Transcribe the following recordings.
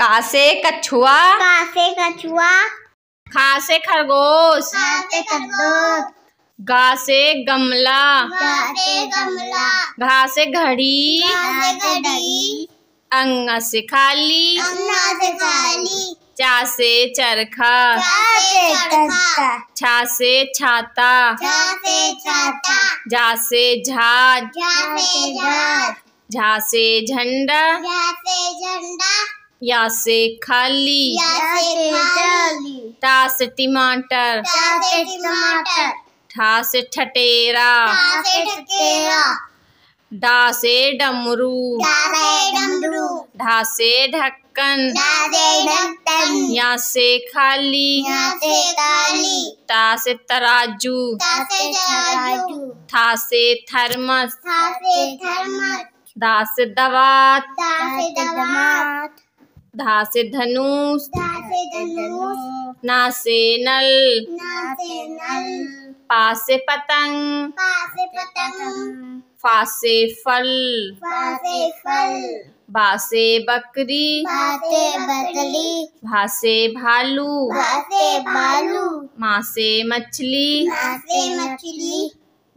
कासे कछुआ कासे कछुआ खासे खरगोश खा खरगोश गा गमला गा से गमला घा से घड़ी घा से घड़ी अंग से खाली अंग से खाली चा से चरखा छा से छाता झा से झाज झा से झंडा झा से झंडा या से खाली या से खाली टा से टमाटर से टमाटर ठा से ठटेरा ठा से ठटेरा डा से डमरू डा से डमरू ढा से ढक्कन ढा से ढक्कन या से खाली या से खाली ता से तराजू ता से तराजू था से थर्मस दास से थर्मस दवा दास दवा धा से धनुष ना से नल पा से पतंग फा से फल बा से बकरी बकरी भा से भालू भालू माँ से मछली मछली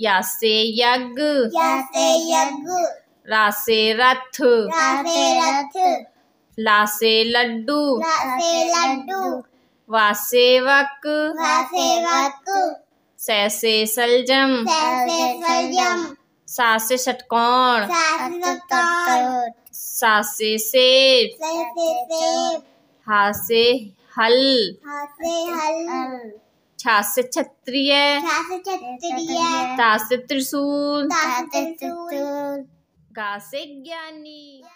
या से यज्ञ या से यज्ञ रा से रथ रथ लासे लड्डू लासे लड्डू वासेवक वासेवक सैसे सलजम सैसे सलजम सासे षटकोण सासे सेब सासे सेब हासे हल हासे हल छासे क्षत्रिय छासे क्षत्रिय तासे त्रिशूल तासे त्रिशूल गासे ज्ञानी